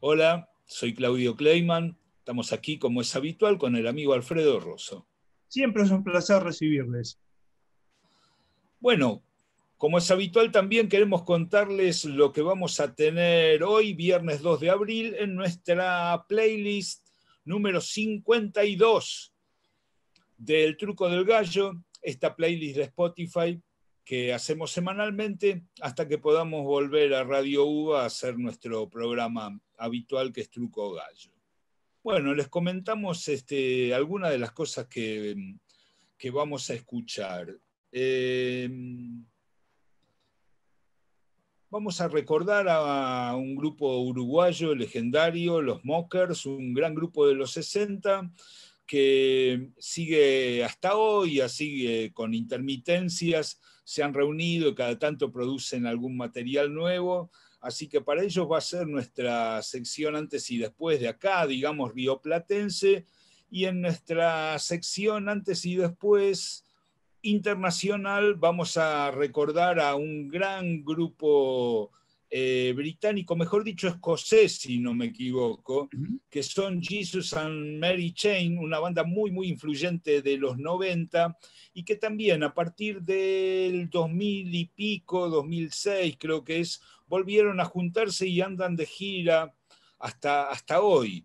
Hola, soy Claudio Kleiman. Estamos aquí, como es habitual, con el amigo Alfredo Rosso. Siempre es un placer recibirles. Bueno, como es habitual, también queremos contarles lo que vamos a tener hoy, viernes 2 de abril, en nuestra playlist número 52 del Truco del Gallo, esta playlist de Spotify que hacemos semanalmente hasta que podamos volver a Radio Uva a hacer nuestro programa habitual que es Truco Gallo. Bueno, les comentamos este, algunas de las cosas que, vamos a escuchar. Eh, vamos a recordar a un grupo uruguayo legendario, los Mockers, un gran grupo de los 60 que sigue hasta hoy, sigue con intermitencias, se han reunido y cada tanto producen algún material nuevo, así que para ellos va a ser nuestra sección antes y después de acá, digamos bioplatense, y en nuestra sección antes y después internacional vamos a recordar a un gran grupo eh, británico, mejor dicho escocés, si no me equivoco, que son Jesus and Mary Chain, una banda muy, muy influyente de los 90 y que también a partir del 2000 y pico, 2006 creo que es, volvieron a juntarse y andan de gira hasta, hasta hoy,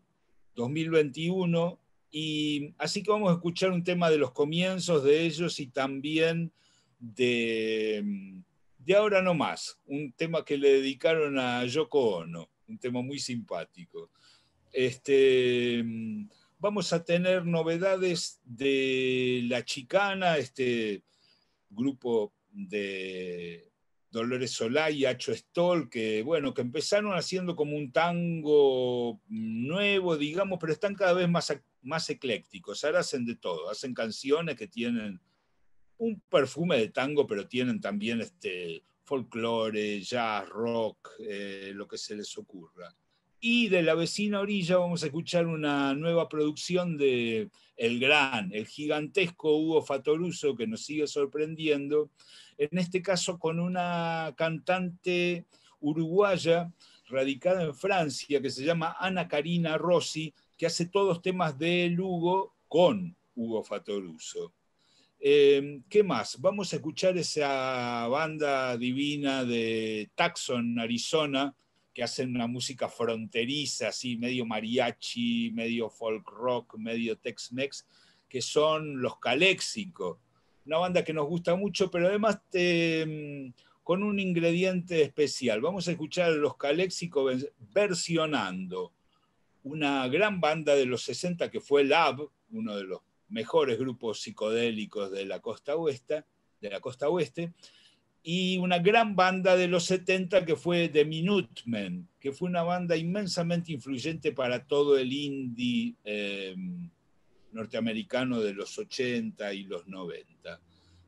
2021. Y así que vamos a escuchar un tema de los comienzos de ellos y también de mm, de ahora no más, un tema que le dedicaron a Yoko Ono, un tema muy simpático. Este, vamos a tener novedades de La Chicana, este grupo de Dolores Solá y Acho Stoll, que bueno, que empezaron haciendo como un tango nuevo, digamos, pero están cada vez más, más eclécticos. Ahora hacen de todo, hacen canciones que tienen un perfume de tango, pero tienen también este, folclore, jazz, rock, eh, lo que se les ocurra. Y de la vecina orilla vamos a escuchar una nueva producción de el gran, el gigantesco Hugo Fatoruso, que nos sigue sorprendiendo, en este caso con una cantante uruguaya radicada en Francia, que se llama Ana Karina Rossi, que hace todos temas de Hugo con Hugo Fatoruso. Em, ¿Qué más? Vamos a escuchar esa banda divina de Tucson, Arizona, que hacen una música fronteriza, así medio mariachi, medio folk rock, medio Tex-Mex, que son los Caléxico. Una banda que nos gusta mucho, pero además em, con un ingrediente especial. Vamos a escuchar los Caléxico versionando una gran banda de los 60 que fue Lab, uno de los mejores grupos psicodélicos de la costa oeste, de la costa oeste y una gran banda de los 70 que fue The Minutemen, que fue una banda inmensamente influyente para todo el indie eh, norteamericano de los 80 y los 90.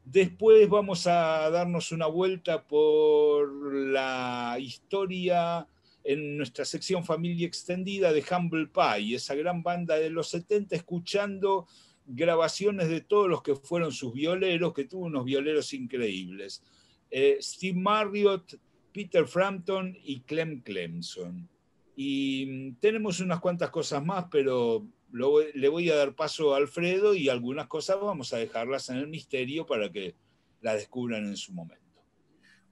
Después vamos a darnos una vuelta por la historia en nuestra sección Familia Extendida de Humble Pie, esa gran banda de los 70, escuchando grabaciones de todos los que fueron sus violeros, que tuvo unos violeros increíbles. Eh, Steve Marriott, Peter Frampton y Clem Clemson. Y mm, tenemos unas cuantas cosas más, pero le voy a dar paso a Alfredo y algunas cosas vamos a dejarlas en el misterio para que las descubran en su momento.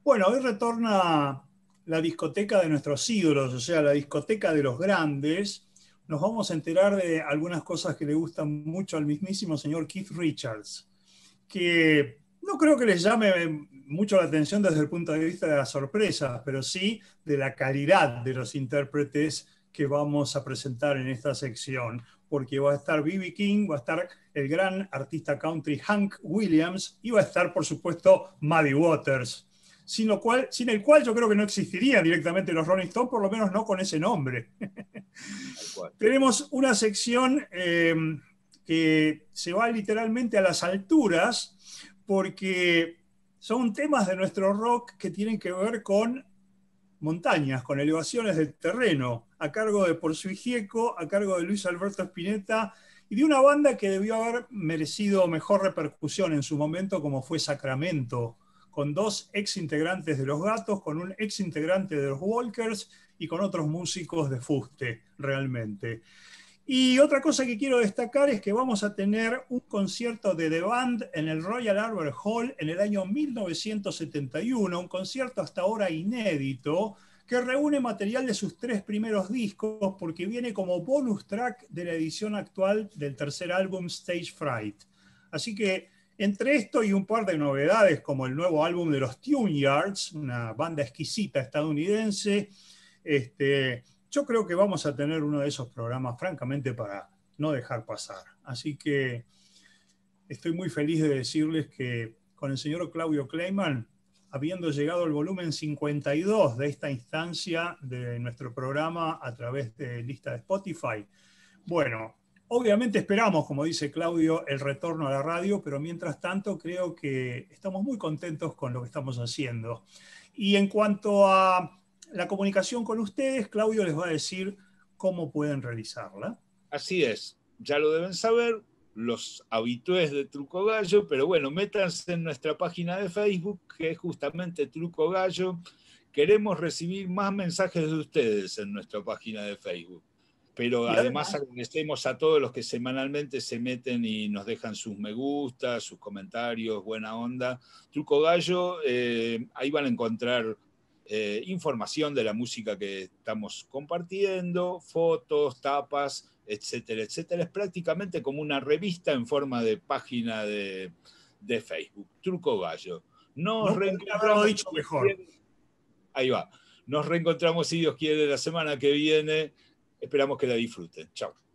Bueno, hoy retorna la discoteca de nuestros ídolos, o sea, la discoteca de los grandes nos vamos a enterar de algunas cosas que le gustan mucho al mismísimo señor Keith Richards, que no creo que les llame mucho la atención desde el punto de vista de las sorpresas, pero sí de la calidad de los intérpretes que vamos a presentar en esta sección, porque va a estar B.B. King, va a estar el gran artista country Hank Williams y va a estar, por supuesto, Maddie Waters, sin, cual, sin el cual yo creo que no existirían directamente los Rolling Stones, por lo menos no con ese nombre. Tenemos una sección eh, que se va literalmente a las alturas porque son temas de nuestro rock que tienen que ver con montañas, con elevaciones del terreno, a cargo de Por Gieco, a cargo de Luis Alberto Spinetta y de una banda que debió haber merecido mejor repercusión en su momento, como fue Sacramento, con dos ex integrantes de Los Gatos, con un ex integrante de los Walkers y con otros músicos de fuste, realmente. Y otra cosa que quiero destacar es que vamos a tener un concierto de The Band en el Royal Albert Hall en el año 1971, un concierto hasta ahora inédito, que reúne material de sus tres primeros discos porque viene como bonus track de la edición actual del tercer álbum Stage Fright. Así que entre esto y un par de novedades como el nuevo álbum de los Tune Yards, una banda exquisita estadounidense, este, yo creo que vamos a tener uno de esos programas, francamente, para no dejar pasar. Así que estoy muy feliz de decirles que con el señor Claudio Kleiman, habiendo llegado al volumen 52 de esta instancia de nuestro programa a través de lista de Spotify, bueno, Obviamente esperamos, como dice Claudio, el retorno a la radio, pero mientras tanto creo que estamos muy contentos con lo que estamos haciendo. Y en cuanto a la comunicación con ustedes, Claudio les va a decir cómo pueden realizarla. Así es, ya lo deben saber los habitués de Truco Gallo, pero bueno, métanse en nuestra página de Facebook, que es justamente Truco Gallo. Queremos recibir más mensajes de ustedes en nuestra página de Facebook pero además agradecemos a todos los que semanalmente se meten y nos dejan sus me gusta, sus comentarios, buena onda. Truco Gallo, eh, ahí van a encontrar eh, información de la música que estamos compartiendo, fotos, tapas, etcétera, etcétera. Es prácticamente como una revista en forma de página de, Facebook. Truco Gallo. Nos reencontramos. mejor. Ahí va. Nos reencontramos, si Dios quiere, la semana que viene. Esperamos que la disfruten. Chao.